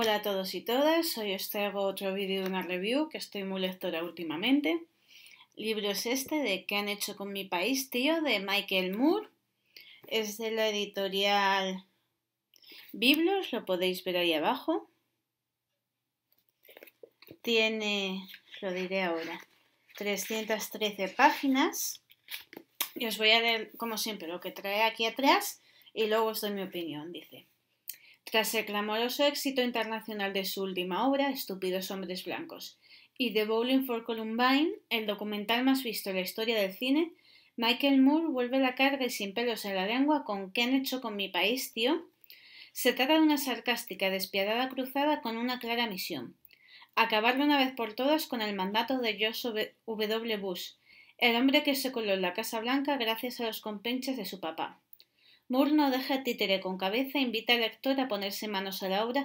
Hola a todos y todas, hoy os traigo otro vídeo de una review que estoy muy lectora últimamente. Libro es este de ¿Qué han hecho con mi país, tío? de Michael Moore. Es de la editorial Biblos, lo podéis ver ahí abajo. Tiene, lo diré ahora, 313 páginas. Y os voy a leer, como siempre, lo que trae aquí atrás y luego os doy mi opinión, dice. Tras el clamoroso éxito internacional de su última obra, Estúpidos Hombres Blancos, y The Bowling for Columbine, el documental más visto en la historia del cine, Michael Moore vuelve la carga y sin pelos en la lengua con ¿Qué han hecho con mi país, tío? Se trata de una sarcástica, despiadada cruzada con una clara misión. Acabar de una vez por todas con el mandato de George W. Bush, el hombre que se coló en la Casa Blanca gracias a los compinches de su papá. Moore no deja títere con cabeza e invita al lector a ponerse manos a la obra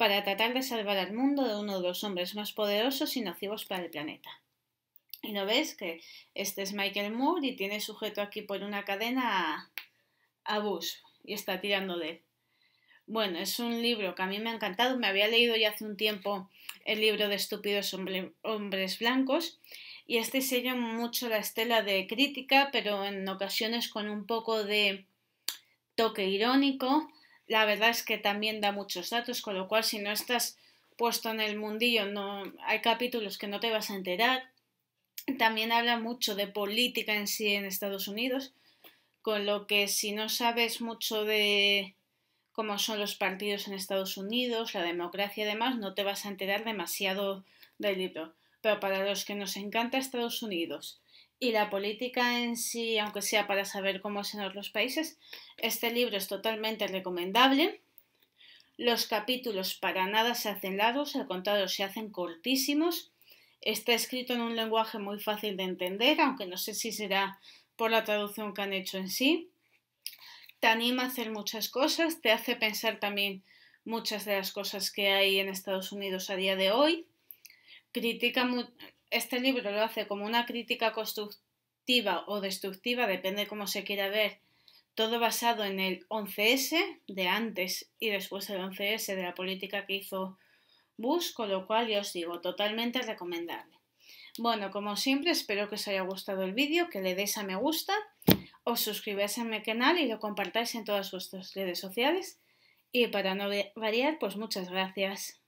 para tratar de salvar al mundo de uno de los hombres más poderosos y nocivos para el planeta. Y no ves que este es Michael Moore y tiene sujeto aquí por una cadena a, Bush y está tirando de Bueno, es un libro que a mí me ha encantado. Me había leído ya hace un tiempo el libro de Estúpidos Hombres Blancos y este sello mucho la estela de crítica, pero en ocasiones con un poco de toque irónico. La verdad es que también da muchos datos, con lo cual si no estás puesto en el mundillo, no hay capítulos que no te vas a enterar. También habla mucho de política en sí en Estados Unidos, con lo que si no sabes mucho de cómo son los partidos en Estados Unidos, la democracia y demás, no te vas a enterar demasiado del libro. Pero para los que nos encanta Estados Unidos y la política en sí, aunque sea para saber cómo son los países, este libro es totalmente recomendable. Los capítulos para nada se hacen largos, al contrario, se hacen cortísimos. Está escrito en un lenguaje muy fácil de entender, aunque no sé si será por la traducción que han hecho en sí. Te anima a hacer muchas cosas, te hace pensar también muchas de las cosas que hay en Estados Unidos a día de hoy. Critica, mucho este libro lo hace como una crítica constructiva o destructiva, depende cómo se quiera ver, todo basado en el 11S de antes y después del 11S de la política que hizo Bush, con lo cual yo os digo, totalmente recomendable. Bueno, como siempre, espero que os haya gustado el vídeo, que le deis a me gusta, os suscribáis a mi canal y lo compartáis en todas vuestras redes sociales. Y para no variar, pues muchas gracias.